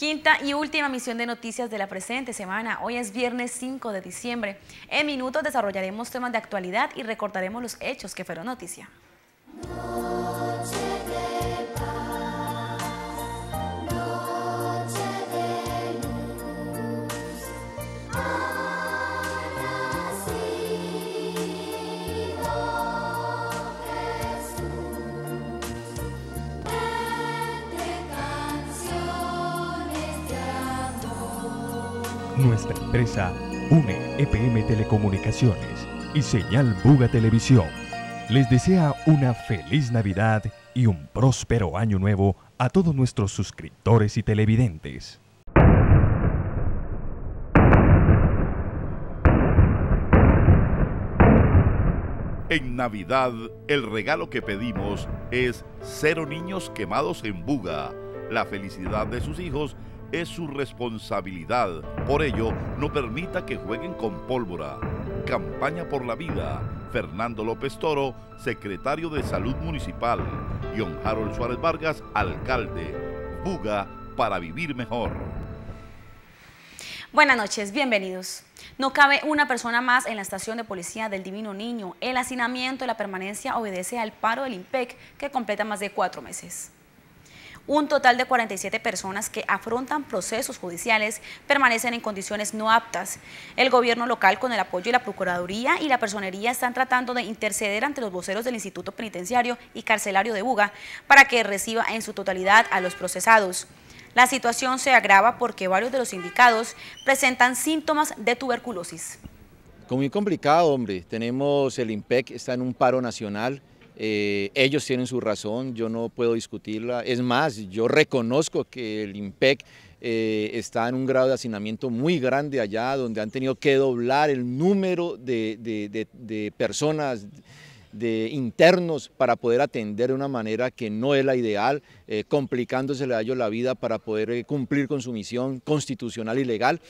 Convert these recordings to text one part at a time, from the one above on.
Quinta y última misión de noticias de la presente semana. Hoy es viernes 5 de diciembre. En minutos desarrollaremos temas de actualidad y recordaremos los hechos que fueron noticia. Nuestra empresa une EPM Telecomunicaciones y Señal Buga Televisión. Les desea una feliz Navidad y un próspero año nuevo a todos nuestros suscriptores y televidentes. En Navidad, el regalo que pedimos es cero niños quemados en Buga, la felicidad de sus hijos es su responsabilidad. Por ello, no permita que jueguen con pólvora. Campaña por la vida. Fernando López Toro, secretario de Salud Municipal. John Harold Suárez Vargas, alcalde. Buga para vivir mejor. Buenas noches, bienvenidos. No cabe una persona más en la estación de policía del Divino Niño. El hacinamiento y la permanencia obedece al paro del IMPEC que completa más de cuatro meses. Un total de 47 personas que afrontan procesos judiciales permanecen en condiciones no aptas. El gobierno local, con el apoyo de la Procuraduría y la Personería, están tratando de interceder ante los voceros del Instituto Penitenciario y Carcelario de Buga para que reciba en su totalidad a los procesados. La situación se agrava porque varios de los indicados presentan síntomas de tuberculosis. Muy complicado, hombre. Tenemos el IMPEC, está en un paro nacional. Eh, ellos tienen su razón, yo no puedo discutirla. Es más, yo reconozco que el IMPEC eh, está en un grado de hacinamiento muy grande allá, donde han tenido que doblar el número de, personas de internos para poder atender de una manera que no es la ideal, eh, complicándosele a ellos la vida para poder eh, cumplir con su misión constitucional y legal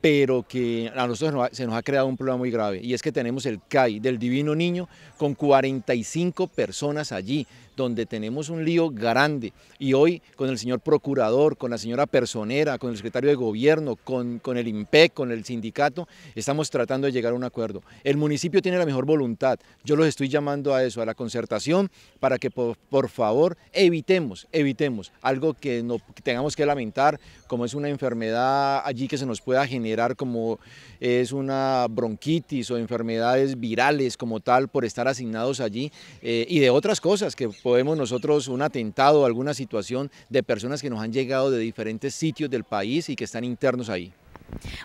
pero que a nosotros se nos, ha, creado un problema muy grave y es que tenemos el CAI del Divino Niño con 45 personas allí, donde tenemos un lío grande. Y hoy con el señor procurador, con la señora personera, con el secretario de gobierno, con, con el IMPEC, con el sindicato, estamos tratando de llegar a un acuerdo. El municipio tiene la mejor voluntad. Yo los estoy llamando a eso, a la concertación, para que por, favor evitemos, evitemos algo que no tengamos que lamentar, como es una enfermedad allí que se nos pueda generar, como es una bronquitis o enfermedades virales como tal por estar asignados allí eh, y de otras cosas que Vemos nosotros un atentado, alguna situación de personas que nos han llegado de diferentes sitios del país y que están internos ahí.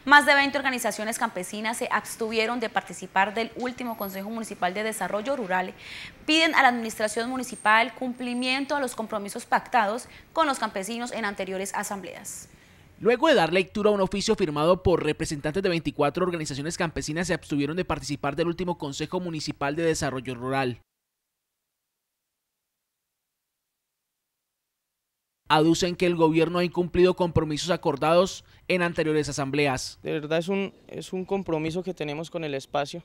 Más de 20 organizaciones campesinas se abstuvieron de participar del último Consejo Municipal de Desarrollo Rural. Piden a la Administración Municipal cumplimiento a los compromisos pactados con los campesinos en anteriores asambleas. Luego de dar lectura a un oficio firmado por representantes de 24 organizaciones campesinas, se abstuvieron de participar del último Consejo Municipal de Desarrollo Rural. aducen que el gobierno ha incumplido compromisos acordados en anteriores asambleas. De verdad es un, es un compromiso que tenemos con el espacio,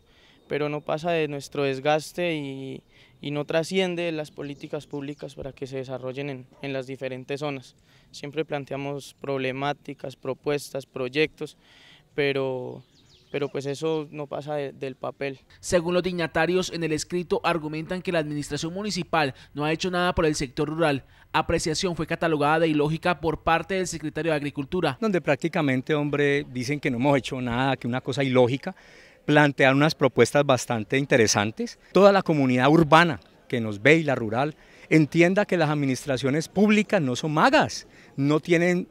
pero no pasa de nuestro desgaste y, no trasciende las políticas públicas para que se desarrollen en las diferentes zonas. Siempre planteamos problemáticas, propuestas, proyectos, pero pero pues eso no pasa del papel. Según los dignatarios, en el escrito argumentan que la administración municipal no ha hecho nada por el sector rural. Apreciación fue catalogada de ilógica por parte del secretario de Agricultura. Donde prácticamente, hombre, dicen que no hemos hecho nada, que una cosa ilógica, plantean unas propuestas bastante interesantes. Toda la comunidad urbana que nos ve y la rural entienda que las administraciones públicas no son magas, no tienen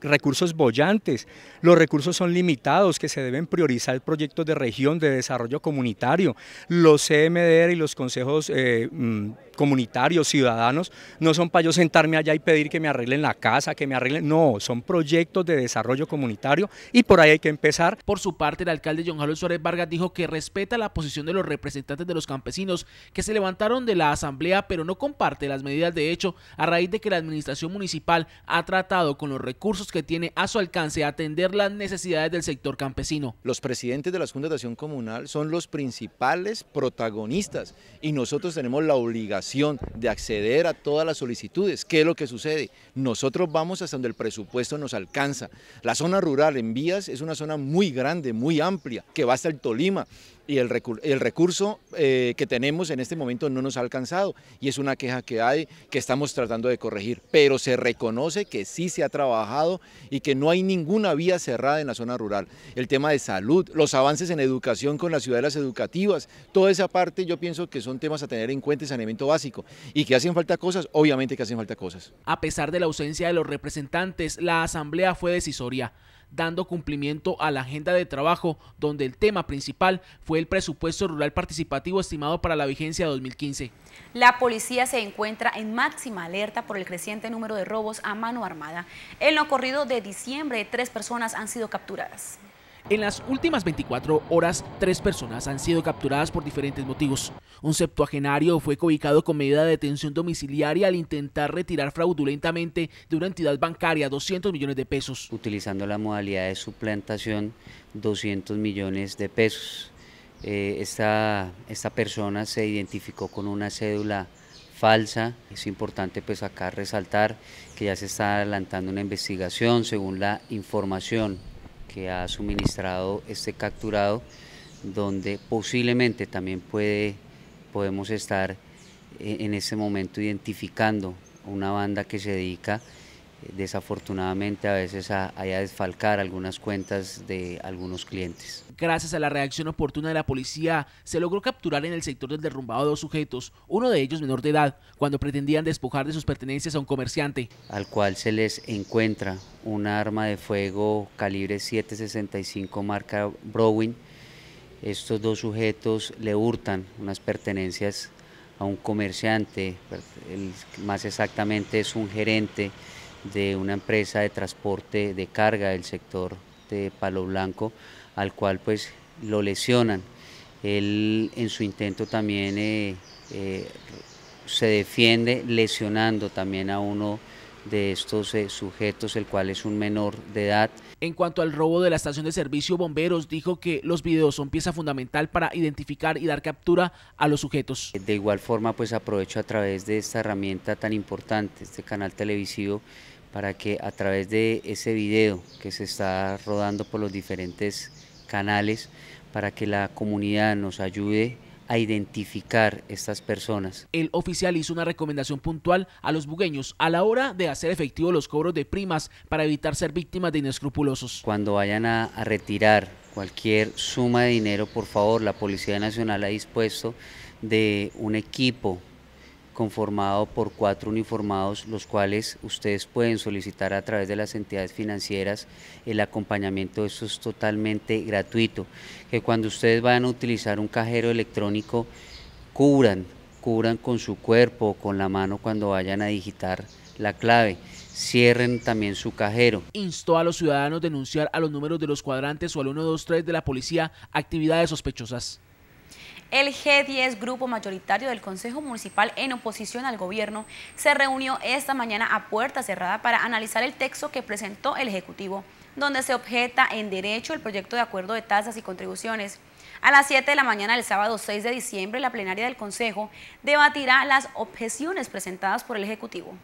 recursos bollantes, los recursos son limitados, que se deben priorizar proyectos de región, de desarrollo comunitario. Los CMDR y los consejos eh, mm, comunitarios, ciudadanos, no son para yo sentarme allá y pedir que me arreglen la casa, que me arreglen, no, son proyectos de desarrollo comunitario y por ahí hay que empezar. Por su parte, el alcalde John Jarol Suárez Vargas dijo que respeta la posición de los representantes de los campesinos que se levantaron de la asamblea, pero no comparte las medidas de hecho a raíz de que la administración municipal ha tratado con los recursos que tiene a su alcance atender las necesidades del sector campesino. Los presidentes de las juntas de acción comunal son los principales protagonistas y nosotros tenemos la obligación de acceder a todas las solicitudes. ¿Qué es lo que sucede? Nosotros vamos hasta donde el presupuesto nos alcanza. La zona rural en vías es una zona muy grande, muy amplia, que va hasta el Tolima y el, recurso eh, que tenemos en este momento no nos ha alcanzado y es una queja que hay que estamos tratando de corregir, pero se reconoce que sí se ha trabajado y que no hay ninguna vía cerrada en la zona rural. El tema de salud, los avances en educación con las ciudades educativas, toda esa parte yo pienso que son temas a tener en cuenta en saneamiento básico y que hacen falta cosas, obviamente que hacen falta cosas. A pesar de la ausencia de los representantes, la asamblea fue decisoria dando cumplimiento a la agenda de trabajo, donde el tema principal fue el presupuesto rural participativo estimado para la vigencia de 2015. La policía se encuentra en máxima alerta por el creciente número de robos a mano armada. En lo ocurrido de diciembre, tres personas han sido capturadas. En las últimas 24 horas, tres personas han sido capturadas por diferentes motivos. Un septuagenario fue cobicado con medida de detención domiciliaria al intentar retirar fraudulentamente de una entidad bancaria 200 millones de pesos. Utilizando la modalidad de suplantación, 200 millones de pesos. Eh, esta, esta persona se identificó con una cédula falsa. Es importante pues acá resaltar que ya se está adelantando una investigación según la información que ha suministrado este capturado, donde posiblemente también puede, podemos estar eh, en ese momento identificando una banda que se dedica desafortunadamente a veces hay a, desfalcar algunas cuentas de algunos clientes. Gracias a la reacción oportuna de la policía, se logró capturar en el sector del derrumbado dos sujetos, uno de ellos menor de edad, cuando pretendían despojar de sus pertenencias a un comerciante. Al cual se les encuentra un arma de fuego calibre 7.65 marca Browning. Estos dos sujetos le hurtan unas pertenencias a un comerciante, más exactamente es un gerente de una empresa de transporte de carga del sector de Palo Blanco, al cual pues lo lesionan. Él en su intento también eh, eh, se defiende lesionando también a uno de estos eh, sujetos, el cual es un menor de edad. En cuanto al robo de la estación de servicio, Bomberos dijo que los videos son pieza fundamental para identificar y dar captura a los sujetos. De igual forma, pues aprovecho a través de esta herramienta tan importante, este canal televisivo, para que a través de ese video que se está rodando por los diferentes canales, para que la comunidad nos ayude a identificar estas personas. El oficial hizo una recomendación puntual a los bugueños a la hora de hacer efectivo los cobros de primas para evitar ser víctimas de inescrupulosos. Cuando vayan a, a retirar cualquier suma de dinero, por favor, la Policía Nacional ha dispuesto de un equipo conformado por cuatro uniformados, los cuales ustedes pueden solicitar a través de las entidades financieras. El acompañamiento eso es totalmente gratuito. Que cuando ustedes vayan a utilizar un cajero electrónico, cubran, cubran con su cuerpo, o con la mano cuando vayan a digitar la clave cierren también su cajero. Instó a los ciudadanos denunciar a los números de los cuadrantes o al 123 de la policía actividades sospechosas. El G10, grupo mayoritario del Consejo Municipal en oposición al gobierno, se reunió esta mañana a puerta cerrada para analizar el texto que presentó el Ejecutivo, donde se objeta en derecho el proyecto de acuerdo de tasas y contribuciones. A las 7 de la mañana del sábado 6 de diciembre, la plenaria del Consejo debatirá las objeciones presentadas por el Ejecutivo.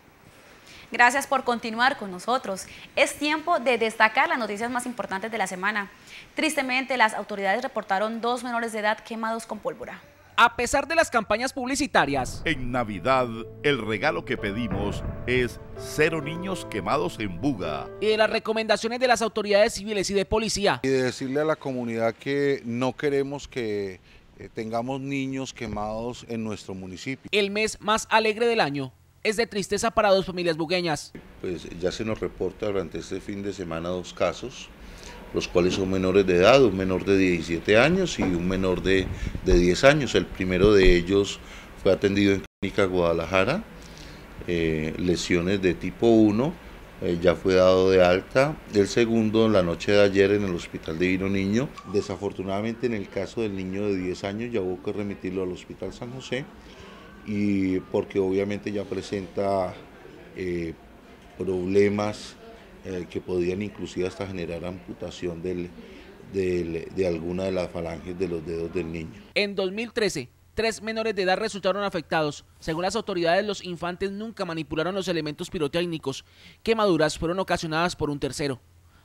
Gracias por continuar con nosotros. Es tiempo de destacar las noticias más importantes de la semana. Tristemente, las autoridades reportaron dos menores de edad quemados con pólvora. A pesar de las campañas publicitarias. En Navidad, el regalo que pedimos es cero niños quemados en Buga. Y de las recomendaciones de las autoridades civiles y de policía. Y de decirle a la comunidad que no queremos que eh, tengamos niños quemados en nuestro municipio. El mes más alegre del año es de tristeza para dos familias bugueñas. Pues ya se nos reporta durante este fin de semana dos casos, los cuales son menores de edad, un menor de 17 años y un menor de, 10 años. El primero de ellos fue atendido en Clínica Guadalajara, eh, lesiones de tipo 1, eh, ya fue dado de alta. El segundo, la noche de ayer, en el Hospital Divino Niño. Desafortunadamente, en el caso del niño de 10 años, ya hubo que remitirlo al Hospital San José y porque obviamente ya presenta eh, problemas eh, que podían inclusive hasta generar amputación de alguna de las falanges de los dedos del niño. En 2013, tres menores de edad resultaron afectados. Según las autoridades, los infantes nunca manipularon los elementos pirotécnicos. Quemaduras fueron ocasionadas por un tercero.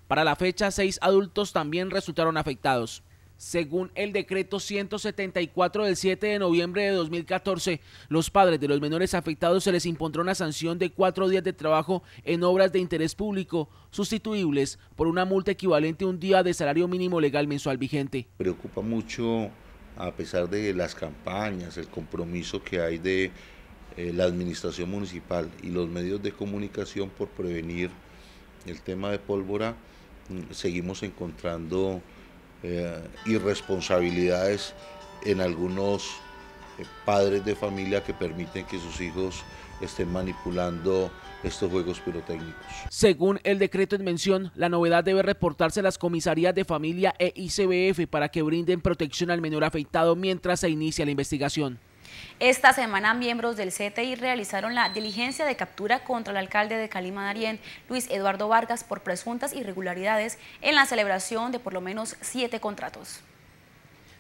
Para la fecha, seis adultos también resultaron afectados. Según el decreto 174 del 7 de noviembre de 2014, los padres de los menores afectados se les impondrá una sanción de cuatro días de trabajo en obras de interés público, sustituibles por una multa equivalente a un día de salario mínimo legal mensual vigente. Preocupa mucho, a pesar de las campañas, el compromiso que hay de eh, la administración municipal y los medios de comunicación por prevenir el tema de pólvora, mm, seguimos encontrando eh, irresponsabilidades en algunos eh, padres de familia que permiten que sus hijos estén manipulando estos juegos pirotécnicos. Según el decreto en mención, la novedad debe reportarse a las comisarías de familia e ICBF para que brinden protección al menor afectado mientras se inicia la investigación. Esta semana miembros del CTI realizaron la diligencia de captura contra el alcalde de Calima Darién, Luis Eduardo Vargas, por presuntas irregularidades en la celebración de por lo menos siete contratos.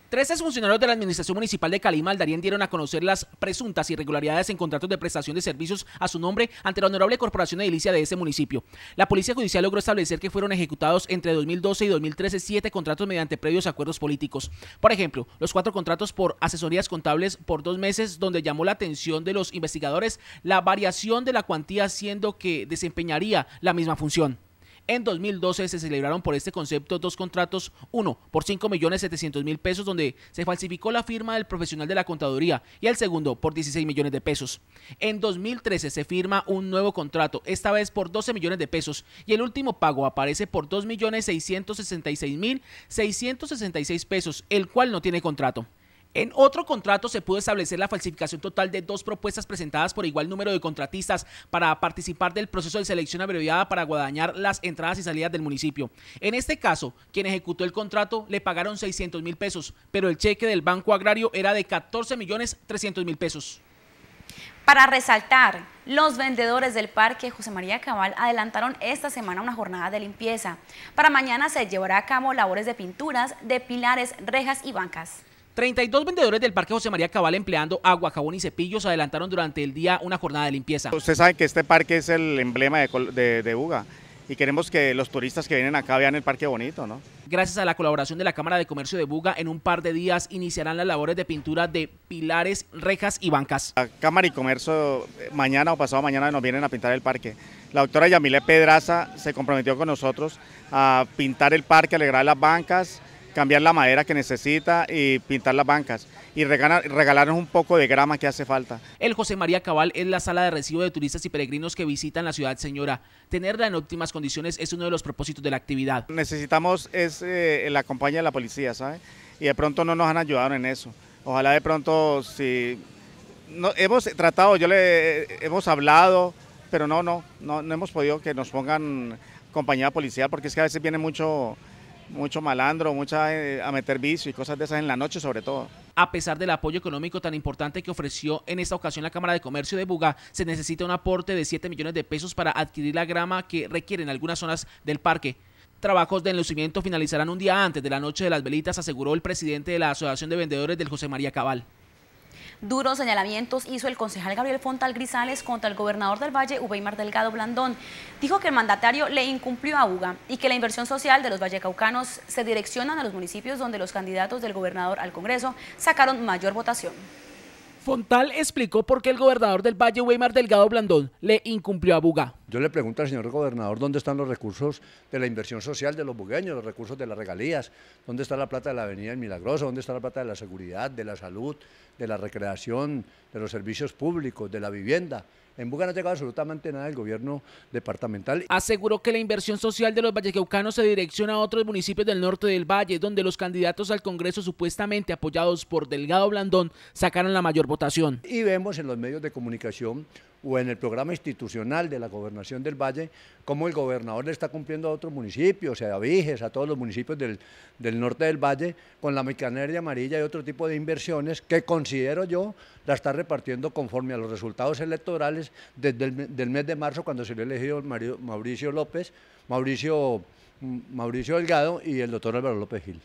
Tres funcionarios de la Administración Municipal de Cali Darían dieron a conocer las presuntas irregularidades en contratos de prestación de servicios a su nombre ante la Honorable Corporación de Edilicia de ese municipio. La Policía Judicial logró establecer que fueron ejecutados entre 2012 y 2013 siete contratos mediante previos acuerdos políticos. Por ejemplo, los cuatro contratos por asesorías contables por dos meses, donde llamó la atención de los investigadores la variación de la cuantía, siendo que desempeñaría la misma función. En 2012 se celebraron por este concepto dos contratos, uno por 5.700.000 millones mil pesos donde se falsificó la firma del profesional de la contaduría y el segundo por 16 millones de pesos. En 2013 se firma un nuevo contrato, esta vez por 12 millones de pesos y el último pago aparece por 2.666.666 millones mil pesos, el cual no tiene contrato. En otro contrato se pudo establecer la falsificación total de dos propuestas presentadas por igual número de contratistas para participar del proceso de selección abreviada para guadañar las entradas y salidas del municipio. En este caso, quien ejecutó el contrato le pagaron 600 mil pesos, pero el cheque del Banco Agrario era de 14 millones 300 mil pesos. Para resaltar, los vendedores del parque José María Cabal adelantaron esta semana una jornada de limpieza. Para mañana se llevará a cabo labores de pinturas, de pilares, rejas y bancas. 32 vendedores del Parque José María Cabal empleando agua, jabón y cepillos adelantaron durante el día una jornada de limpieza. Usted sabe que este parque es el emblema de, Buga y queremos que los turistas que vienen acá vean el parque bonito, ¿no? Gracias a la colaboración de la Cámara de Comercio de Buga, en un par de días iniciarán las labores de pintura de pilares, rejas y bancas. La Cámara y Comercio eh, mañana o pasado mañana nos vienen a pintar el parque. La doctora Yamile Pedraza se comprometió con nosotros a pintar el parque, alegrar las bancas, cambiar la madera que necesita y pintar las bancas y regalarnos un poco de grama que hace falta. El José María Cabal es la sala de recibo de turistas y peregrinos que visitan la ciudad señora. Tenerla en óptimas condiciones es uno de los propósitos de la actividad. Necesitamos es, eh, la compañía de la policía, ¿sabes? Y de pronto no nos han ayudado en eso. Ojalá de pronto si... hemos tratado, yo le... Hemos hablado, pero no, no, no, no hemos podido que nos pongan compañía policial porque es que a veces viene mucho mucho malandro, mucha, eh, a meter vicio y cosas de esas en la noche sobre todo. A pesar del apoyo económico tan importante que ofreció en esta ocasión la Cámara de Comercio de Buga, se necesita un aporte de 7 millones de pesos para adquirir la grama que requieren algunas zonas del parque. Trabajos de enlucimiento finalizarán un día antes de la noche de las velitas, aseguró el presidente de la Asociación de Vendedores del José María Cabal. Duros señalamientos hizo el concejal Gabriel Fontal Grisales contra el gobernador del Valle, Ubeymar Delgado Blandón. Dijo que el mandatario le incumplió a UGA y que la inversión social de los vallecaucanos se direcciona a los municipios donde los candidatos del gobernador al Congreso sacaron mayor votación. Fontal explicó por qué el gobernador del Valle Weimar Delgado Blandón le incumplió a Bugá. Yo le pregunto al señor gobernador dónde están los recursos de la inversión social de los bugueños, los recursos de las regalías, dónde está la plata de la Avenida del Milagroso, dónde está la plata de la seguridad, de la salud, de la recreación, de los servicios públicos, de la vivienda. En Buga no ha llegado absolutamente nada el gobierno departamental. Aseguró que la inversión social de los vallecaucanos se direcciona a otros municipios del norte del valle, donde los candidatos al Congreso supuestamente apoyados por Delgado Blandón sacaron la mayor votación. Y vemos en los medios de comunicación o en el programa institucional de la gobernación del Valle, cómo el gobernador le está cumpliendo a otros municipios, a Viges, a todos los municipios del, norte del Valle, con la mecanería amarilla y otro tipo de inversiones que considero yo la está repartiendo conforme a los resultados electorales desde el del mes de marzo, cuando se le elegido Mauricio López, Mauricio, mm, Mauricio Delgado y el doctor Álvaro López Gil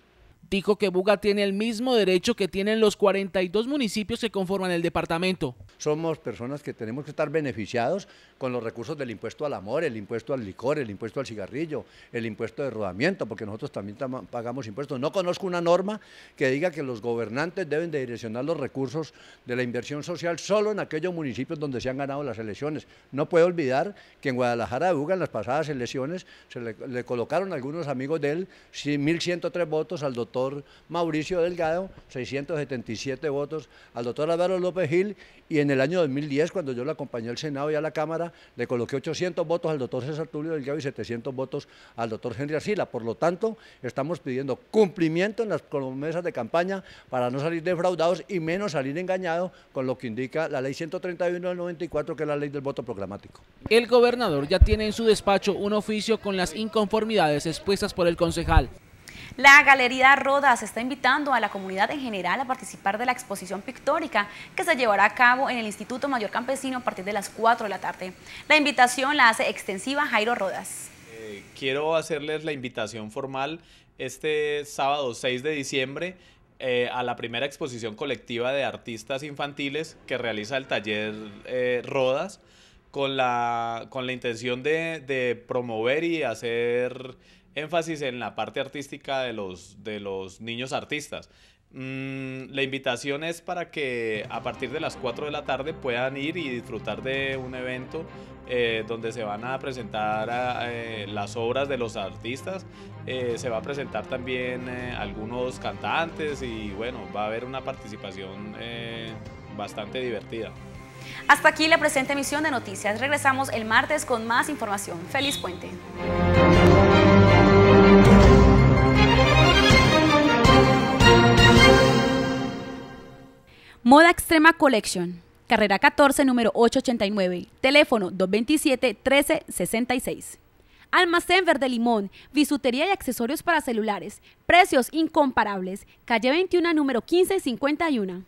dijo que Buga tiene el mismo derecho que tienen los 42 municipios que conforman el departamento. Somos personas que tenemos que estar beneficiados con los recursos del impuesto al amor, el impuesto al licor, el impuesto al cigarrillo, el impuesto de rodamiento, porque nosotros también pagamos impuestos. No conozco una norma que diga que los gobernantes deben de direccionar los recursos de la inversión social solo en aquellos municipios donde se han ganado las elecciones. No puedo olvidar que en Guadalajara de Uga, en las pasadas elecciones, se le, le colocaron algunos amigos de él 1.103 votos al doctor Mauricio Delgado, 677 votos al doctor Álvaro López Gil, y en el año 2010, cuando yo lo acompañé al Senado y a la Cámara, le coloqué 800 votos al doctor César Tulio Delgado y 700 votos al doctor Henry Arcila. Por lo tanto, estamos pidiendo cumplimiento en las promesas de campaña para no salir defraudados y menos salir engañados con lo que indica la ley 131 del 94, que es la ley del voto programático. El gobernador ya tiene en su despacho un oficio con las inconformidades expuestas por el concejal. La Galería Rodas está invitando a la comunidad en general a participar de la exposición pictórica que se llevará a cabo en el Instituto Mayor Campesino a partir de las 4 de la tarde. La invitación la hace extensiva Jairo Rodas. Eh, quiero hacerles la invitación formal este sábado 6 de diciembre eh, a la primera exposición colectiva de artistas infantiles que realiza el taller eh, Rodas con la, con la intención de promover y hacer énfasis en la parte artística de los, de los niños artistas. Mm, la invitación es para que a partir de las 4 de la tarde puedan ir y disfrutar de un evento eh, donde se van a presentar eh, las obras de los artistas. Eh, se va a presentar también algunos cantantes y bueno, va a haber una participación bastante divertida. Hasta aquí la presente emisión de noticias. Regresamos el martes con más información. Feliz puente. Moda Extrema Collection, carrera 14, número 889, teléfono 227-1366. Almacén Verde Limón, bisutería y accesorios para celulares, precios incomparables, calle 21, número 1551.